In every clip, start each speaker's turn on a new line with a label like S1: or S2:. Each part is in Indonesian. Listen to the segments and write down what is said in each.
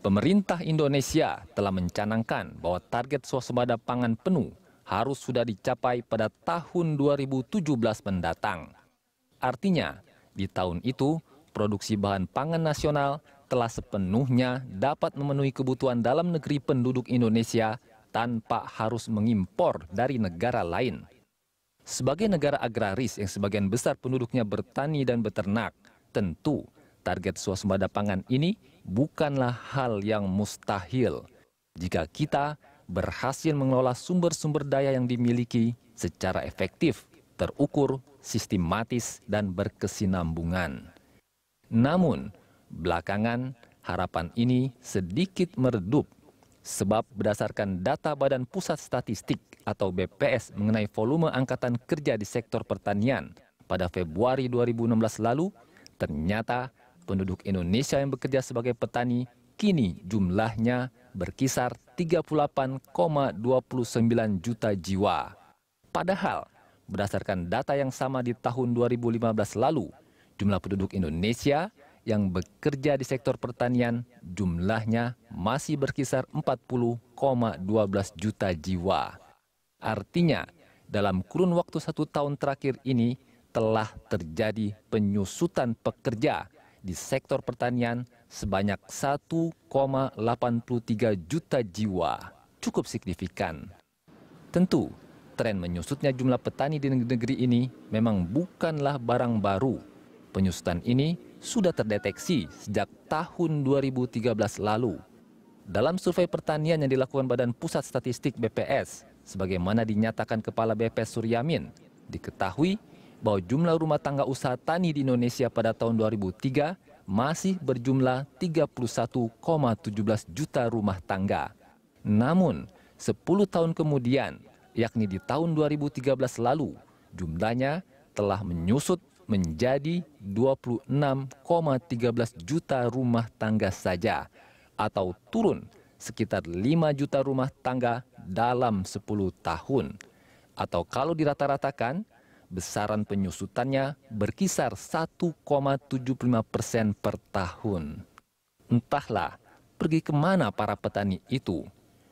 S1: Pemerintah Indonesia telah mencanangkan bahwa target swasembada pangan penuh harus sudah dicapai pada tahun 2017 mendatang. Artinya, di tahun itu, produksi bahan pangan nasional telah sepenuhnya dapat memenuhi kebutuhan dalam negeri penduduk Indonesia tanpa harus mengimpor dari negara lain. Sebagai negara agraris yang sebagian besar penduduknya bertani dan beternak, tentu target swasembada pangan ini bukanlah hal yang mustahil jika kita berhasil mengelola sumber-sumber daya yang dimiliki secara efektif, terukur, sistematis, dan berkesinambungan. Namun, belakangan harapan ini sedikit meredup sebab berdasarkan data Badan Pusat Statistik atau BPS mengenai volume angkatan kerja di sektor pertanian pada Februari 2016 lalu, ternyata Penduduk Indonesia yang bekerja sebagai petani kini jumlahnya berkisar 38,29 juta jiwa. Padahal, berdasarkan data yang sama di tahun 2015 lalu, jumlah penduduk Indonesia yang bekerja di sektor pertanian jumlahnya masih berkisar 40,12 juta jiwa. Artinya, dalam kurun waktu satu tahun terakhir ini telah terjadi penyusutan pekerja di sektor pertanian sebanyak 1,83 juta jiwa. Cukup signifikan. Tentu, tren menyusutnya jumlah petani di negeri ini memang bukanlah barang baru. Penyusutan ini sudah terdeteksi sejak tahun 2013 lalu. Dalam survei pertanian yang dilakukan Badan Pusat Statistik BPS, sebagaimana dinyatakan Kepala BPS Suryamin, diketahui bahwa jumlah rumah tangga usaha tani di Indonesia pada tahun 2003 masih berjumlah 31,17 juta rumah tangga. Namun, 10 tahun kemudian, yakni di tahun 2013 lalu, jumlahnya telah menyusut menjadi 26,13 juta rumah tangga saja atau turun sekitar 5 juta rumah tangga dalam 10 tahun. Atau kalau dirata-ratakan, besaran penyusutannya berkisar 1,75 persen per tahun. Entahlah, pergi kemana para petani itu.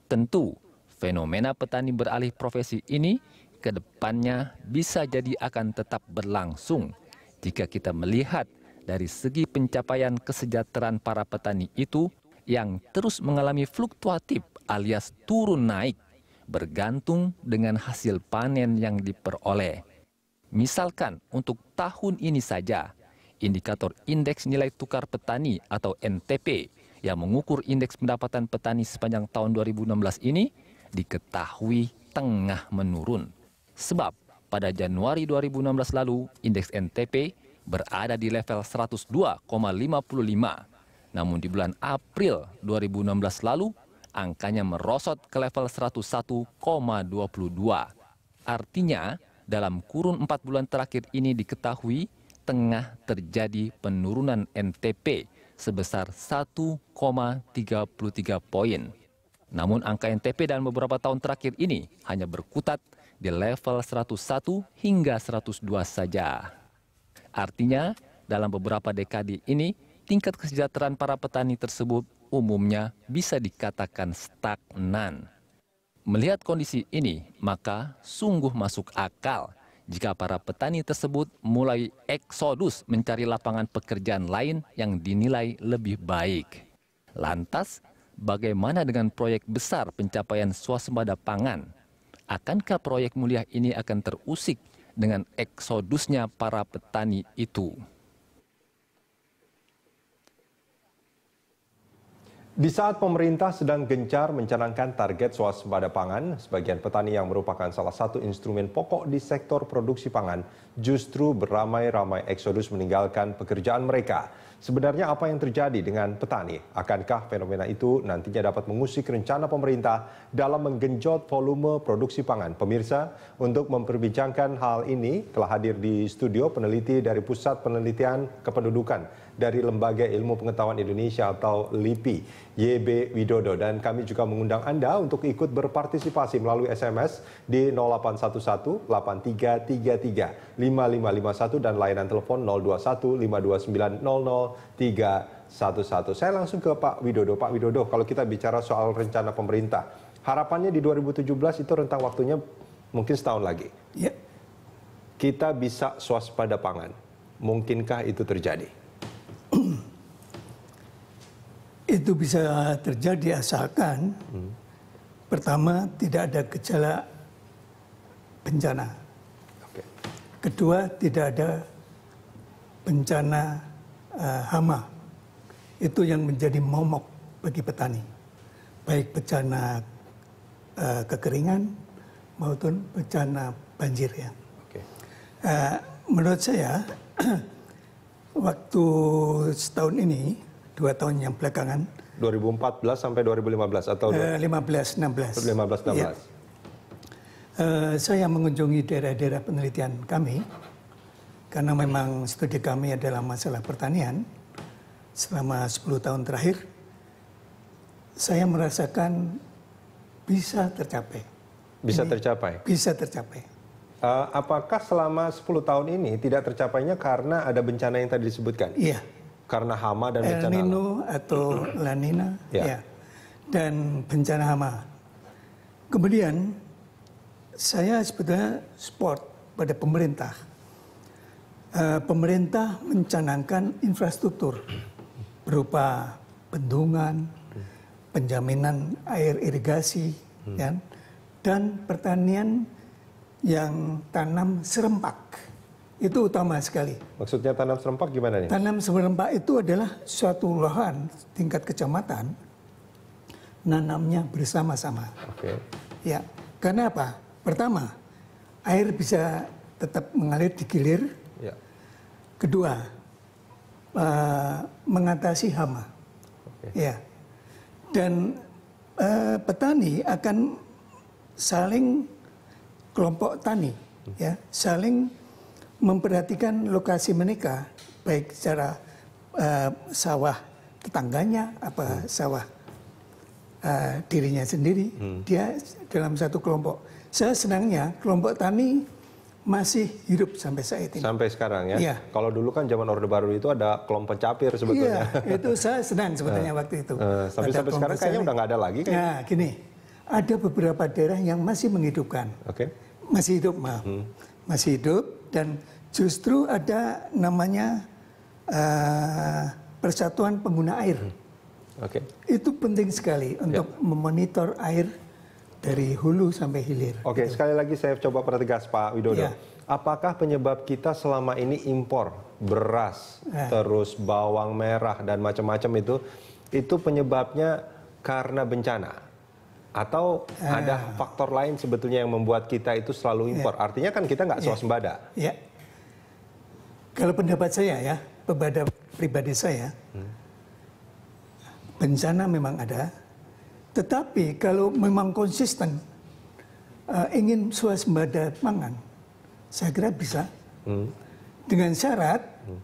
S1: Tentu, fenomena petani beralih profesi ini ke depannya bisa jadi akan tetap berlangsung jika kita melihat dari segi pencapaian kesejahteraan para petani itu yang terus mengalami fluktuatif alias turun naik bergantung dengan hasil panen yang diperoleh. Misalkan untuk tahun ini saja, indikator indeks nilai tukar petani atau NTP yang mengukur indeks pendapatan petani sepanjang tahun 2016 ini diketahui tengah menurun. Sebab pada Januari 2016 lalu indeks NTP berada di level 102,55. Namun di bulan April 2016 lalu angkanya merosot ke level 101,22. Artinya dalam kurun empat bulan terakhir ini diketahui tengah terjadi penurunan NTP sebesar 1,33 poin. Namun angka NTP dalam beberapa tahun terakhir ini hanya berkutat di level 101 hingga 102 saja. Artinya, dalam beberapa dekade ini, tingkat kesejahteraan para petani tersebut umumnya bisa dikatakan stagnan. Melihat kondisi ini, maka sungguh masuk akal jika para petani tersebut mulai eksodus mencari lapangan pekerjaan lain yang dinilai lebih baik. Lantas, bagaimana dengan proyek besar pencapaian swasembada pangan? Akankah proyek mulia ini akan terusik dengan eksodusnya para petani itu?
S2: Di saat pemerintah sedang gencar mencanangkan target swasembada pangan, sebagian petani yang merupakan salah satu instrumen pokok di sektor produksi pangan justru beramai-ramai eksodus meninggalkan pekerjaan mereka. Sebenarnya apa yang terjadi dengan petani? Akankah fenomena itu nantinya dapat mengusik rencana pemerintah dalam menggenjot volume produksi pangan? Pemirsa, untuk memperbincangkan hal ini telah hadir di studio peneliti dari Pusat Penelitian Kependudukan dari Lembaga Ilmu Pengetahuan Indonesia atau LIPI, YB Widodo. Dan kami juga mengundang Anda untuk ikut berpartisipasi melalui SMS di 0811 8333 5551 dan layanan telepon 021 529 00311. Saya langsung ke Pak Widodo. Pak Widodo, kalau kita bicara soal rencana pemerintah, harapannya di 2017 itu rentang waktunya mungkin setahun lagi. Ya. Kita bisa swaspada pangan. Mungkinkah itu terjadi?
S3: itu bisa terjadi asalkan hmm. pertama tidak ada gejala bencana. Okay. Kedua tidak ada bencana uh, hama. Itu yang menjadi momok bagi petani. Baik bencana uh, kekeringan maupun bencana banjir ya. Okay. Uh, e, menurut saya waktu setahun ini dua tahun yang belakangan.
S2: 2014 sampai 2015 atau? Uh,
S3: 15, 16. 15, 16. Ya. Uh, saya mengunjungi daerah-daerah penelitian kami karena memang studi kami adalah masalah pertanian selama 10 tahun terakhir. Saya merasakan bisa tercapai.
S2: Bisa ini tercapai.
S3: Bisa tercapai.
S2: Uh, apakah selama 10 tahun ini tidak tercapainya karena ada bencana yang tadi disebutkan? Iya karena hama dan El bencana Nino
S3: alam. atau La Nina ya. ya dan bencana hama. Kemudian saya sebetulnya support pada pemerintah. e, pemerintah mencanangkan infrastruktur berupa bendungan, penjaminan air irigasi, hmm. ya, dan pertanian yang tanam serempak itu utama sekali.
S2: Maksudnya tanam serempak gimana nih? Tanam
S3: serempak itu adalah suatu lahan tingkat kecamatan nanamnya bersama-sama. Oke. Okay. Ya, karena apa? Pertama, air bisa tetap mengalir di gilir. Ya. Kedua, uh, mengatasi hama. Okay. Ya. Dan uh, petani akan saling kelompok tani, hmm. ya, saling memperhatikan lokasi mereka baik secara uh, sawah tetangganya apa hmm. sawah uh, dirinya sendiri hmm. dia dalam satu kelompok saya senangnya kelompok tani masih hidup sampai saat ini.
S2: Sampai sekarang ya. ya. Kalau dulu kan zaman Orde Baru itu ada kelompok capir sebetulnya. Iya, itu saya
S3: senang sebetulnya eh, waktu itu. Uh, sampai sampai sekarang kayaknya udah nggak ada lagi kan. Nah, gini. Ada beberapa daerah yang masih menghidupkan. Okay. Masih hidup, maaf. Hmm. Masih hidup dan justru ada namanya uh, persatuan pengguna air. Hmm. Okay. Itu penting sekali ya. untuk yeah. memonitor air dari hulu sampai hilir.
S2: Oke, okay, gitu. sekali lagi saya coba pertegas Pak Widodo. Yeah. Apakah penyebab kita selama ini impor beras, nah. terus bawang merah dan macam-macam itu, itu penyebabnya karena bencana? Atau uh, ada faktor lain sebetulnya yang membuat kita itu selalu ya. impor? Yeah. Artinya kan kita nggak ya. swasembada.
S3: Yeah. Yeah. Kalau pendapat saya ya, kepada pribadi saya, hmm. bencana memang ada. Tetapi kalau memang konsisten uh, ingin swasembada pangan, saya kira bisa. Hmm. Dengan syarat hmm.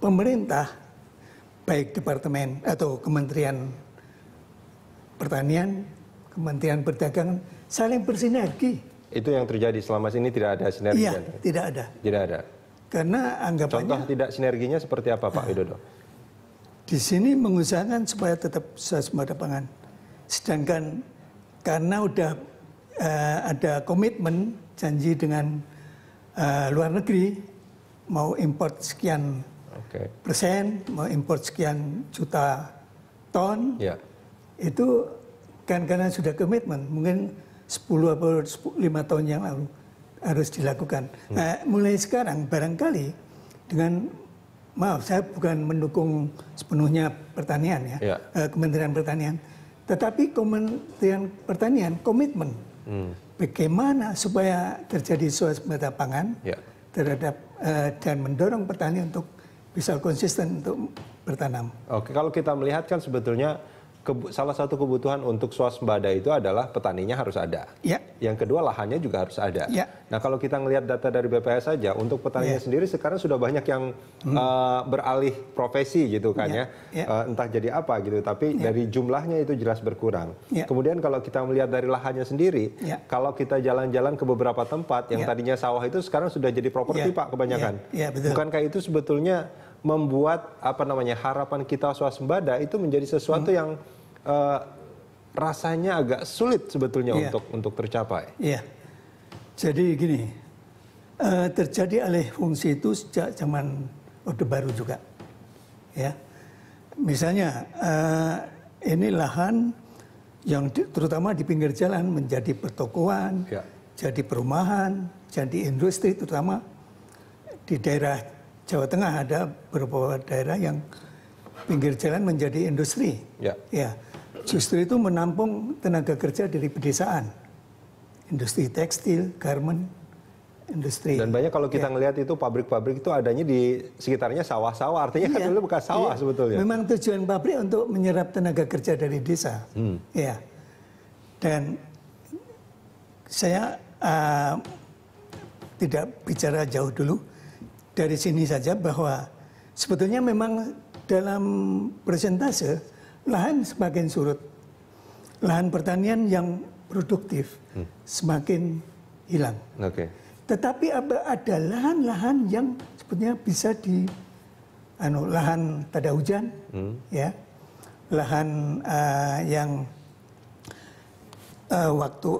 S3: pemerintah, baik departemen atau kementerian pertanian Kementerian Perdagangan saling bersinergi.
S2: Itu yang terjadi selama ini tidak ada sinergi. Iya, tidak ada. Tidak ada. Karena anggapannya Contoh tidak sinerginya seperti apa Pak Widodo?
S3: Di sini mengusahakan supaya tetap swasembada pangan. Sedangkan karena udah uh, ada komitmen janji dengan uh, luar negeri mau import sekian okay. persen, mau import sekian juta ton, yeah. itu kan karena sudah komitmen mungkin 10 atau 5 tahun yang lalu harus dilakukan. Hmm. Nah, mulai sekarang barangkali dengan maaf saya bukan mendukung sepenuhnya pertanian ya, ya. Eh, Kementerian Pertanian, tetapi Kementerian Pertanian komitmen hmm. bagaimana supaya terjadi suasembada pangan ya. terhadap eh, dan mendorong petani untuk bisa konsisten untuk bertanam.
S2: Oke, kalau kita melihat kan sebetulnya salah satu kebutuhan untuk swasembada itu adalah petaninya harus ada. Ya. Yang kedua lahannya juga harus ada. Ya. Nah kalau kita ngelihat data dari BPS saja untuk petaninya ya. sendiri sekarang sudah banyak yang hmm. uh, beralih profesi gitu kan ya, ya. ya. Uh, entah jadi apa gitu. Tapi ya. dari jumlahnya itu jelas berkurang. Ya. Kemudian kalau kita melihat dari lahannya sendiri, ya. kalau kita jalan-jalan ke beberapa tempat yang ya. tadinya sawah itu sekarang sudah jadi properti ya. pak kebanyakan. Ya. Ya, betul. Bukankah itu sebetulnya membuat apa namanya harapan kita swasembada itu menjadi sesuatu hmm. yang uh, rasanya agak sulit sebetulnya yeah. untuk untuk tercapai.
S3: Iya. Yeah. Jadi gini, uh, terjadi alih fungsi itu sejak zaman Orde Baru juga. Ya. Misalnya uh, ini lahan yang di, terutama di pinggir jalan menjadi pertokoan, yeah. jadi perumahan, jadi industri terutama di daerah Jawa Tengah ada beberapa daerah yang pinggir jalan menjadi industri. Ya. ya. Justru itu menampung tenaga kerja dari pedesaan. Industri tekstil, garment, industri.
S2: Dan banyak kalau kita ya. ngelihat itu pabrik-pabrik itu adanya di sekitarnya sawah-sawah. Artinya ya. kan iya. dulu bukan sawah ya. sebetulnya. Memang
S3: tujuan pabrik untuk menyerap tenaga kerja dari desa. Hmm. Ya. Dan saya uh, tidak bicara jauh dulu dari sini saja bahwa sebetulnya memang dalam persentase lahan semakin surut. Lahan pertanian yang produktif hmm. semakin hilang. Okay. Tetapi ada lahan-lahan yang sebetulnya bisa di anu lahan tada hujan hmm. ya. Lahan uh, yang uh, waktu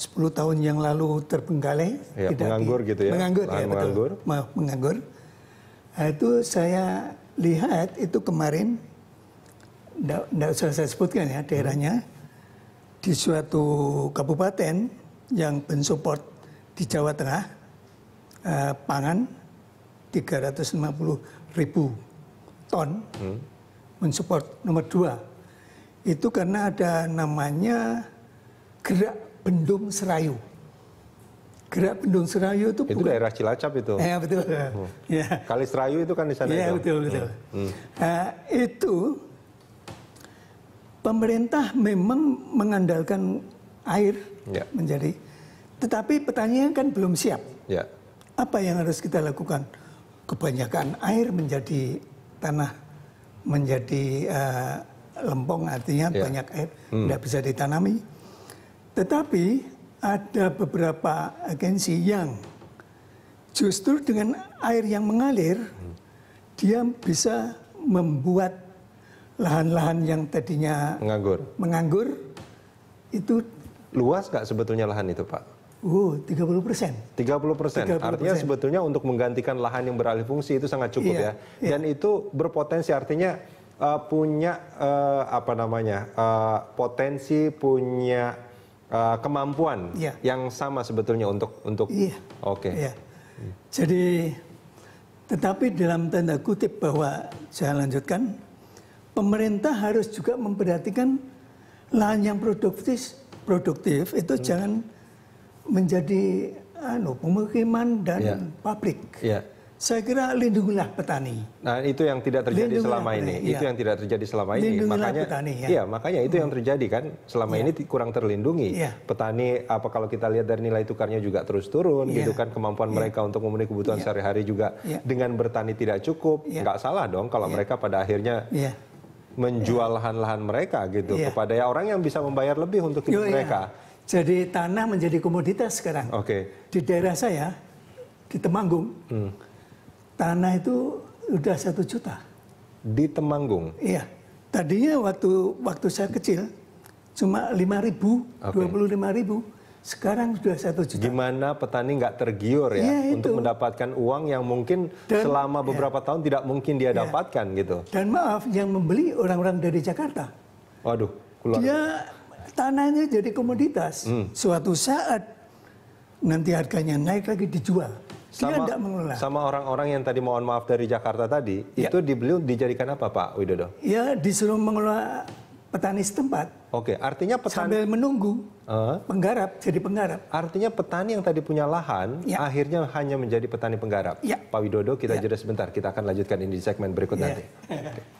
S3: 10 tahun yang lalu terpenggalai, ya, tidak menganggur gitu ya. Menganggur ya menganggur. betul. menganggur. Nah, itu saya lihat itu kemarin tidak usah saya sebutkan ya daerahnya di suatu kabupaten yang mensupport di Jawa Tengah eh, pangan 350 ribu ton hmm. mensupport nomor dua itu karena ada namanya gerak Bendung Serayu. Gerak Bendung Serayu itu, itu bukan... daerah
S2: Cilacap itu. Ya betul. Hmm. Ya. Kali Serayu itu kan di sana. Ya itu. betul betul. Oh. Hmm.
S3: Nah, itu pemerintah memang mengandalkan air ya. menjadi, tetapi petaninya kan belum siap. Ya. Apa yang harus kita lakukan? Kebanyakan air menjadi tanah, menjadi uh, lempong artinya ya. banyak air tidak hmm. bisa ditanami tetapi ada beberapa agensi yang justru dengan air yang mengalir, dia bisa membuat lahan-lahan yang tadinya menganggur. Menganggur
S2: itu luas nggak sebetulnya lahan itu, Pak?
S3: Oh, 30 persen.
S2: 30 persen. Artinya sebetulnya untuk menggantikan lahan yang beralih fungsi itu sangat cukup iya, ya. Iya. Dan iya. itu berpotensi artinya uh, punya uh, apa namanya uh, potensi punya uh, kemampuan yeah. yang sama sebetulnya untuk untuk yeah. oke.
S3: Okay. Iya. Yeah. Jadi tetapi dalam tanda kutip bahwa saya lanjutkan pemerintah harus juga memperhatikan lahan yang produktif produktif itu hmm. jangan menjadi anu pemukiman dan yeah. pabrik. Yeah saya kira lindungilah petani.
S2: Nah, itu yang tidak terjadi lindungilah selama petani, ini. Ya. Itu iya. yang tidak terjadi selama ini. Makanya petani, ya. Iya, makanya itu yang hmm. terjadi kan selama ya. ini kurang terlindungi. Ya. Petani apa kalau kita lihat dari nilai tukarnya juga terus turun ya. gitu kan kemampuan ya. mereka untuk memenuhi kebutuhan ya. sehari-hari juga ya. dengan bertani tidak cukup. Ya. Nggak salah dong kalau ya. mereka pada akhirnya ya menjual iya. lahan-lahan ya. mereka gitu ya. kepada ya orang yang bisa membayar
S3: lebih untuk hidup Yo, iya. mereka. Ya. Jadi tanah menjadi komoditas sekarang. Oke. Okay. Di daerah saya di Temanggung hmm tanah itu udah satu juta. Di Temanggung? Iya. Tadinya waktu waktu saya kecil cuma lima ribu, dua puluh lima ribu. Sekarang sudah satu juta.
S2: Gimana petani nggak tergiur ya, ya untuk mendapatkan uang yang mungkin Dan, selama iya. beberapa ya. tahun tidak mungkin dia ya. dapatkan gitu.
S3: Dan maaf, yang membeli orang-orang dari Jakarta.
S2: Waduh, keluar.
S3: Dia tanahnya jadi komoditas. Hmm. Suatu saat nanti harganya naik lagi dijual
S2: sama, tidak mengelola. Sama orang-orang yang tadi mohon maaf dari Jakarta tadi, ya. itu dibeli dijadikan apa Pak Widodo?
S3: Ya disuruh mengelola petani setempat.
S2: Oke, artinya
S3: petani sambil menunggu
S2: uh, penggarap jadi penggarap. Artinya petani yang tadi punya lahan ya. akhirnya hanya menjadi petani penggarap. Ya. Pak Widodo, kita ya. jeda sebentar. Kita akan lanjutkan ini di segmen berikut ya. nanti.
S3: Okay.